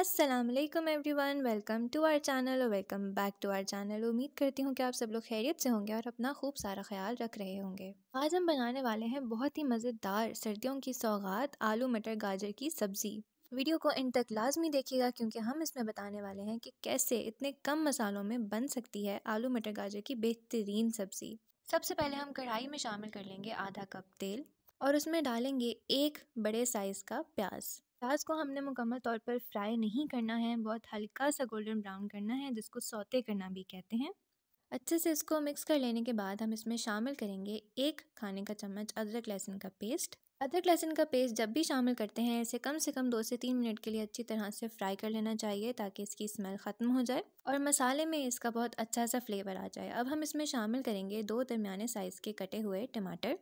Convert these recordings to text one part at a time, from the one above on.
Aslam everyone welcome to our channel और welcome back to our channel उम्मीद करती हूँ कि आप सब लोग खैरियत से होंगे और अपना खूब सारा ख्याल रख रहे होंगे आज हम बनाने वाले हैं बहुत ही मज़ेदार सर्दियों की सौगात आलू मटर गाजर की सब्ज़ी वीडियो को इन तक लाजमी देखिएगा क्योंकि हम इसमें बताने वाले हैं कि कैसे इतने कम मसालों में बन सकती है आलू मटर गाजर की बेहतरीन सब्ज़ी सबसे पहले हम कढ़ाई में शामिल कर लेंगे आधा कप तेल और उसमें डालेंगे एक बड़े साइज़ का प्याज प्याज को हमने मुकम्मल तौर पर फ्राई नहीं करना है बहुत हल्का सा गोल्डन ब्राउन करना है जिसको सौते करना भी कहते हैं अच्छे से इसको मिक्स कर लेने के बाद हम इसमें शामिल करेंगे एक खाने का चम्मच अदरक लहसुन का पेस्ट अदरक लहसुन का पेस्ट जब भी शामिल करते हैं इसे कम से कम दो से तीन मिनट के लिए अच्छी तरह से फ्राई कर लेना चाहिए ताकि इसकी स्मेल ख़त्म हो जाए और मसाले में इसका बहुत अच्छा सा फ्लेवर आ जाए अब हम इसमें शामिल करेंगे दो दरमिया साइज़ के कटे हुए टमाटर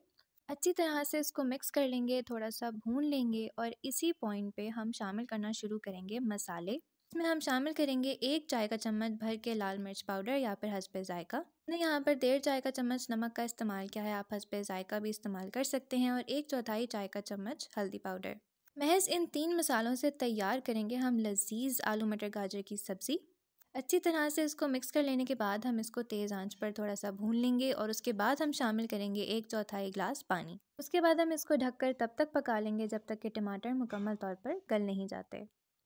अच्छी तरह से इसको मिक्स कर लेंगे थोड़ा सा भून लेंगे और इसी पॉइंट पे हम शामिल करना शुरू करेंगे मसाले इसमें हम शामिल करेंगे एक चाय का चम्मच भर के लाल मिर्च पाउडर या फिर हसबे जायका मैंने तो यहाँ पर डेढ़ चाय का चम्मच नमक का इस्तेमाल किया है आप हसबे जायका भी इस्तेमाल कर सकते हैं और एक चौथाई चाय का चम्मच हल्दी पाउडर महज इन तीन मसालों से तैयार करेंगे हम लजीज आलू मटर गाजर की सब्ज़ी अच्छी तरह से इसको मिक्स कर लेने के बाद हम इसको तेज़ आंच पर थोड़ा सा भून लेंगे और उसके बाद हम शामिल करेंगे एक चौथाई ग्लास पानी उसके बाद हम इसको ढककर तब तक पका लेंगे जब तक कि टमाटर मुकम्मल तौर पर गल नहीं जाते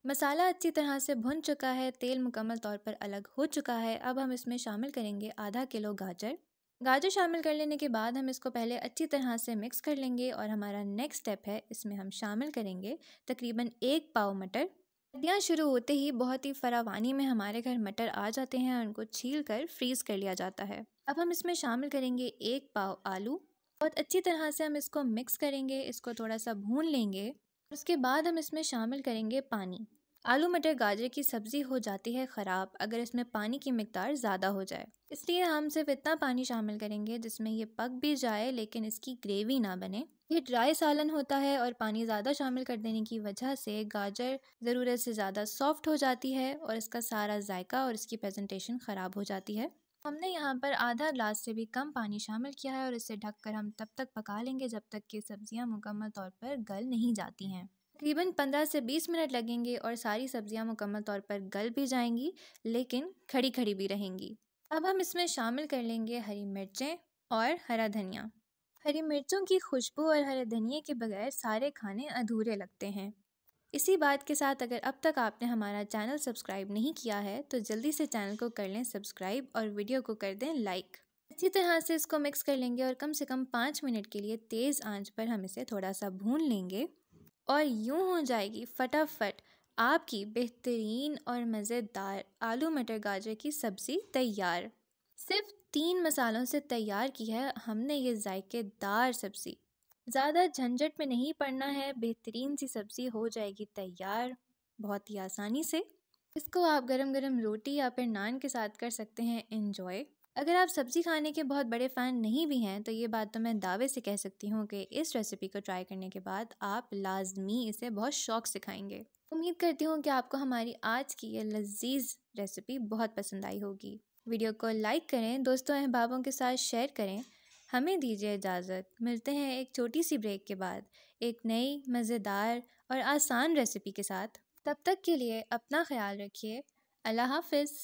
मसाला अच्छी तरह से भुन चुका है तेल मुकम्मल तौर पर अलग हो चुका है अब हम इसमें शामिल करेंगे आधा किलो गाजर गाजर शामिल कर लेने के बाद हम इसको पहले अच्छी तरह से मिक्स कर लेंगे और हमारा नेक्स्ट स्टेप है इसमें हम शामिल करेंगे तकरीबन एक पाव मटर सर्दियाँ शुरू होते ही बहुत ही फरावानी में हमारे घर मटर आ जाते हैं और उनको छील कर फ्रीज़ कर लिया जाता है अब हम इसमें शामिल करेंगे एक पाव आलू बहुत अच्छी तरह से हम इसको मिक्स करेंगे इसको थोड़ा सा भून लेंगे उसके बाद हम इसमें शामिल करेंगे पानी आलू मटर गाजर की सब्ज़ी हो जाती है ख़राब अगर इसमें पानी की मकदार ज़्यादा हो जाए इसलिए हम सिर्फ इतना पानी शामिल करेंगे जिसमें यह पक भी जाए लेकिन इसकी ग्रेवी ना बने ये ड्राई सालन होता है और पानी ज़्यादा शामिल कर देने की वजह से गाजर ज़रूरत से ज़्यादा सॉफ्ट हो जाती है और इसका सारा जायका और इसकी प्रेजेंटेशन ख़राब हो जाती है हमने यहाँ पर आधा ग्लास से भी कम पानी शामिल किया है और इसे ढककर हम तब तक पका लेंगे जब तक कि सब्जियाँ मुकम्मल तौर पर गल नहीं जाती हैं तकरीबन 15 से 20 मिनट लगेंगे और सारी सब्ज़ियाँ मुकम्मल तौर पर गल भी जाएंगी लेकिन खड़ी खड़ी भी रहेंगी अब हम इसमें शामिल कर लेंगे हरी मिर्चें और हरा धनिया हरी मिर्चों की खुशबू और हरे धनिए के बगैर सारे खाने अधूरे लगते हैं इसी बात के साथ अगर अब तक आपने हमारा चैनल सब्सक्राइब नहीं किया है तो जल्दी से चैनल को कर लें सब्सक्राइब और वीडियो को कर दें लाइक अच्छी तरह से इसको मिक्स कर लेंगे और कम से कम पाँच मिनट के लिए तेज़ आंच पर हम इसे थोड़ा सा भून लेंगे और यूँ हो जाएगी फटाफट आपकी बेहतरीन और मज़ेदार आलू मटर गाजर की सब्ज़ी तैयार सिर्फ तीन मसालों से तैयार की है हमने ये जायकेदार सब्ज़ी ज़्यादा झंझट में नहीं पड़ना है बेहतरीन सी सब्ज़ी हो जाएगी तैयार बहुत ही आसानी से इसको आप गरम गरम रोटी या फिर नान के साथ कर सकते हैं इन्जॉय अगर आप सब्ज़ी खाने के बहुत बड़े फ़ैन नहीं भी हैं तो ये बात तो मैं दावे से कह सकती हूँ कि इस रेसिपी को ट्राई करने के बाद आप लाजमी इसे बहुत शौक से खाएंगे उम्मीद करती हूँ कि आपको हमारी आज की ये लजीज रेसिपी बहुत पसंद आई होगी वीडियो को लाइक करें दोस्तों अहबाबों के साथ शेयर करें हमें दीजिए इजाज़त मिलते हैं एक छोटी सी ब्रेक के बाद एक नई मज़ेदार और आसान रेसिपी के साथ तब तक के लिए अपना ख्याल रखिए अल्लाह हाफिज़